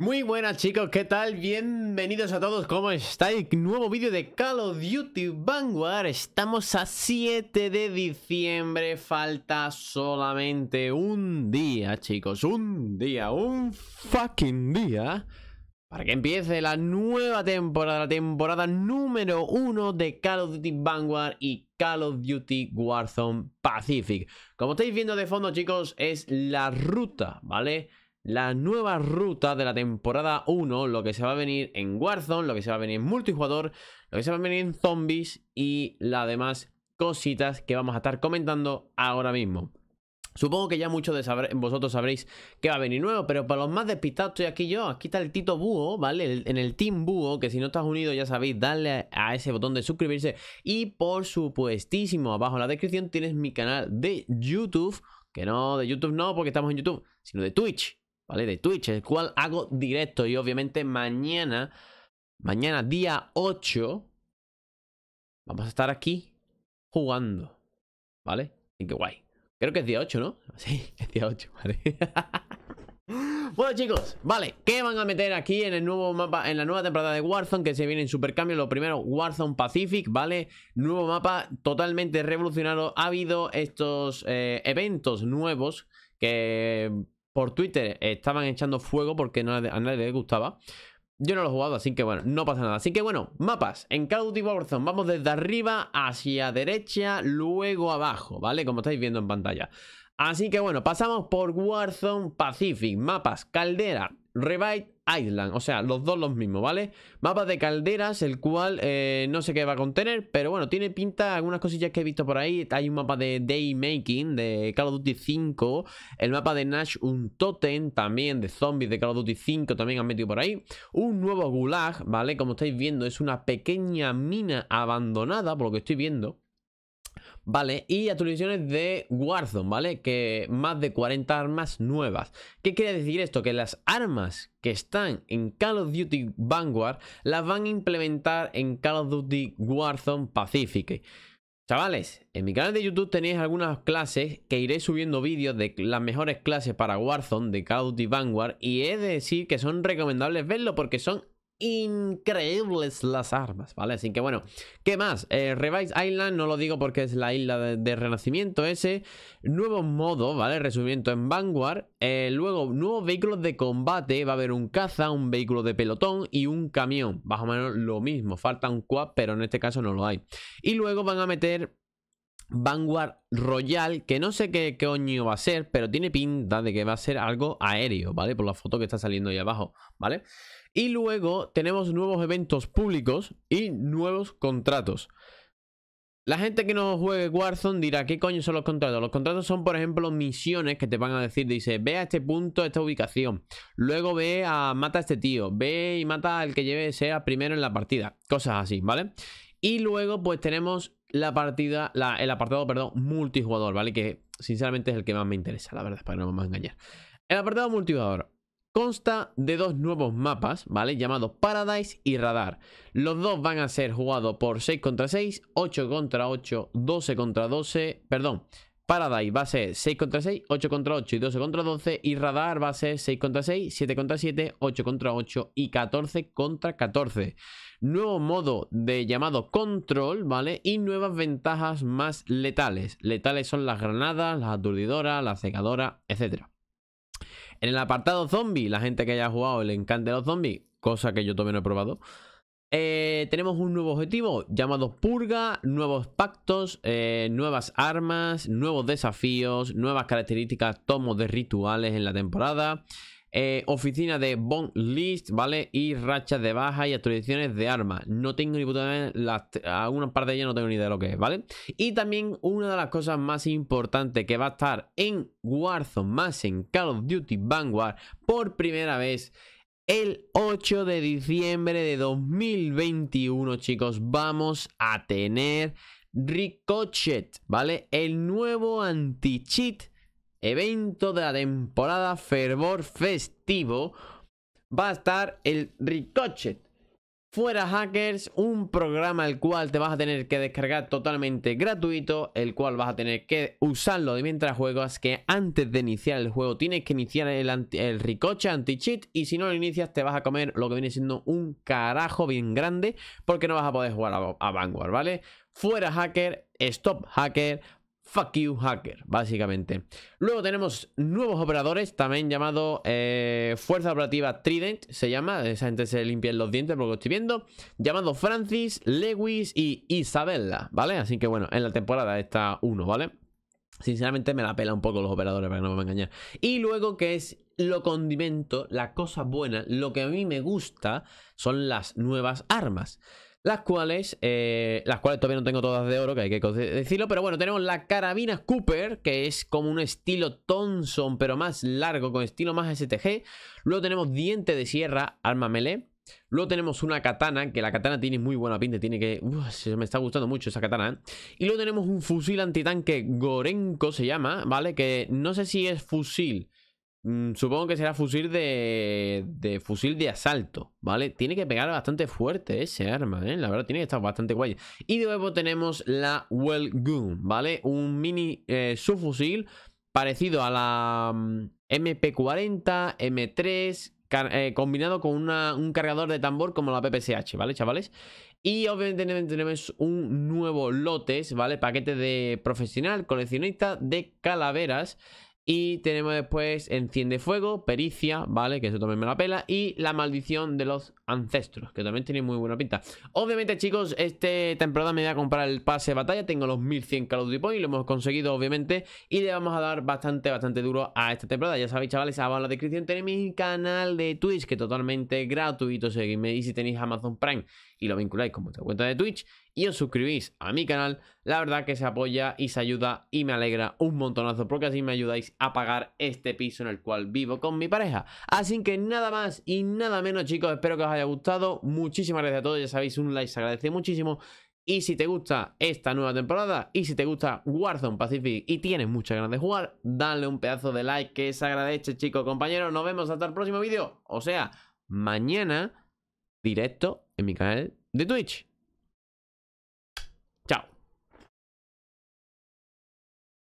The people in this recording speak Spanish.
Muy buenas chicos, ¿qué tal? Bienvenidos a todos, ¿cómo estáis? Nuevo vídeo de Call of Duty Vanguard Estamos a 7 de diciembre, falta solamente un día chicos Un día, un fucking día Para que empiece la nueva temporada, la temporada número 1 de Call of Duty Vanguard y Call of Duty Warzone Pacific Como estáis viendo de fondo chicos, es la ruta, ¿vale? vale la nueva ruta de la temporada 1, lo que se va a venir en Warzone, lo que se va a venir en multijugador, lo que se va a venir en zombies y las demás cositas que vamos a estar comentando ahora mismo. Supongo que ya muchos de vosotros sabréis que va a venir nuevo, pero para los más despistados estoy aquí yo. Aquí está el Tito Búho, ¿vale? en el Team Búho, que si no estás unido ya sabéis, darle a ese botón de suscribirse. Y por supuestísimo, abajo en la descripción tienes mi canal de YouTube. Que no, de YouTube no, porque estamos en YouTube, sino de Twitch. ¿vale? De Twitch, el cual hago directo y obviamente mañana, mañana día 8, vamos a estar aquí jugando, ¿vale? Y qué guay. Creo que es día 8, ¿no? Sí, es día 8, ¿vale? Bueno chicos, vale, ¿qué van a meter aquí en el nuevo mapa, en la nueva temporada de Warzone? Que se viene en supercambio, lo primero, Warzone Pacific, ¿vale? Nuevo mapa totalmente revolucionado, ha habido estos eh, eventos nuevos que por Twitter estaban echando fuego porque a nadie le gustaba. Yo no lo he jugado, así que bueno, no pasa nada. Así que bueno, mapas. En Call of Duty Warzone vamos desde arriba hacia derecha, luego abajo, ¿vale? Como estáis viendo en pantalla. Así que bueno, pasamos por Warzone Pacific. Mapas, caldera, Revite Island, o sea, los dos los mismos, ¿vale? Mapa de calderas, el cual eh, no sé qué va a contener, pero bueno, tiene pinta algunas cosillas que he visto por ahí. Hay un mapa de Daymaking de Call of Duty 5, el mapa de Nash un Totem también de zombies de Call of Duty 5 también han metido por ahí. Un nuevo gulag, ¿vale? Como estáis viendo, es una pequeña mina abandonada, por lo que estoy viendo. ¿vale? Y actualizaciones de Warzone, ¿vale? Que más de 40 armas nuevas. ¿Qué quiere decir esto? Que las armas que están en Call of Duty Vanguard las van a implementar en Call of Duty Warzone Pacific. Chavales, en mi canal de YouTube tenéis algunas clases que iré subiendo vídeos de las mejores clases para Warzone de Call of Duty Vanguard y he de decir que son recomendables verlo porque son increíbles las armas, ¿vale? Así que bueno, ¿qué más? Eh, Revise Island, no lo digo porque es la isla de, renacimiento ese. Nuevo modo, ¿vale? Resumiendo en Vanguard. Eh, luego, nuevos vehículos de combate. Va a haber un caza, un vehículo de pelotón y un camión. Bajo menos lo mismo. Falta un quad, pero en este caso no lo hay. Y luego van a meter Vanguard Royal, que no sé qué coño va a ser, pero tiene pinta de que va a ser algo aéreo, ¿vale? Por la foto que está saliendo ahí abajo, ¿vale? Y luego tenemos nuevos eventos públicos y nuevos contratos. La gente que no juegue Warzone dirá, ¿qué coño son los contratos? Los contratos son, por ejemplo, misiones que te van a decir, dice, ve a este punto, a esta ubicación, luego ve a, mata a este tío, ve y mata al que lleve sea primero en la partida, cosas así, ¿vale? Y luego pues tenemos la partida, la, el apartado, perdón, multijugador, ¿vale? Que sinceramente es el que más me interesa, la verdad, para no me vamos a engañar. El apartado multijugador consta de dos nuevos mapas, ¿vale? Llamados Paradise y Radar. Los dos van a ser jugados por 6 contra 6, 8 contra 8, 12 contra 12, perdón, Paradise va ser 6 contra 6, 8 contra 8 y 12 contra 12. Y Radar va a ser 6 contra 6, 7 contra 7, 8 contra 8 y 14 contra 14. Nuevo modo de llamado control, ¿vale? Y nuevas ventajas más letales. Letales son las granadas, las aturdidoras, las secadoras, etc. En el apartado zombie, la gente que haya jugado le de los zombies, cosa que yo todavía no he probado. Eh, tenemos un nuevo objetivo llamado Purga, nuevos pactos, eh, nuevas armas, nuevos desafíos, nuevas características, tomos de rituales en la temporada, eh, oficina de Bond List, ¿vale? Y rachas de baja y actualizaciones de armas. No tengo ni puta idea, algunas partes de ellas no tengo ni idea de lo que es, ¿vale? Y también una de las cosas más importantes que va a estar en Warzone, más en Call of Duty Vanguard, por primera vez el 8 de diciembre de 2021, chicos, vamos a tener Ricochet, ¿vale? El nuevo anti-cheat evento de la temporada Fervor Festivo. Va a estar el Ricochet. Fuera Hackers, un programa el cual te vas a tener que descargar totalmente gratuito, el cual vas a tener que usarlo de mientras juegas, que antes de iniciar el juego tienes que iniciar el, ricoche anti-cheat y si no lo inicias te vas a comer lo que viene siendo un carajo bien grande porque no vas a poder jugar a, a Vanguard, ¿vale? Fuera Hacker, Stop Hacker, Fuck you, hacker, básicamente. Luego tenemos nuevos operadores, también llamado eh, Fuerza Operativa Trident, se llama. Esa gente se limpia los dientes porque lo estoy viendo. Llamado Francis, Lewis y Isabella, ¿vale? Así que bueno, en la temporada está uno, ¿vale? Sinceramente me la pela un poco los operadores, para que no me a engañar. Y luego que es lo condimento, la cosa buena, lo que a mí me gusta son las nuevas armas las cuales, eh, las cuales todavía no tengo todas de oro, que hay que decirlo, pero bueno, tenemos la carabina Cooper, que es como un estilo Thompson, pero más largo, con estilo más STG. Luego tenemos diente de sierra, arma melee. Luego tenemos una katana, que la katana tiene muy buena pinta, tiene que... se me está gustando mucho esa katana. ¿eh? Y luego tenemos un fusil antitanque, Gorenko se llama, ¿vale? Que no sé si es fusil Mm, supongo que será fusil de, fusil de asalto, ¿vale? Tiene que pegar bastante fuerte ese arma, ¿eh? La verdad, tiene que estar bastante guay. Y de nuevo tenemos la Well ¿vale? Un mini eh, subfusil parecido a la MP40, mm, M3, eh, combinado con un cargador de tambor como la PPSH, ¿vale, chavales? Y obviamente tenemos un nuevo lotes, ¿vale? Paquete de profesional, coleccionista de calaveras. Y tenemos después Enciende Fuego, Pericia, ¿vale? Que eso también me la pela. Y la maldición de los ancestros, que también tiene muy buena pinta. Obviamente, chicos, esta temporada me voy a comprar el pase de batalla. Tengo los 1100 Call of y lo hemos conseguido, obviamente. Y le vamos a dar bastante, bastante duro a esta temporada. Ya sabéis, chavales, abajo en la descripción tenéis mi canal de Twitch, que es totalmente gratuito. Seguidme. Y si tenéis Amazon Prime y lo vinculáis con vuestra cuenta de Twitch y os suscribís a mi canal, la verdad que se apoya y se ayuda y me alegra un montonazo porque así me ayudáis a pagar este piso en el cual vivo con mi pareja. Así que nada más y nada menos chicos, espero que os haya gustado, muchísimas gracias a todos, ya sabéis, un like se agradece muchísimo. Y si te gusta esta nueva temporada y si te gusta Warzone Pacific y tienes muchas ganas de jugar, dale un pedazo de like que se agradece chicos, compañeros, nos vemos hasta el próximo vídeo, o sea, mañana directo en mi canal de Twitch.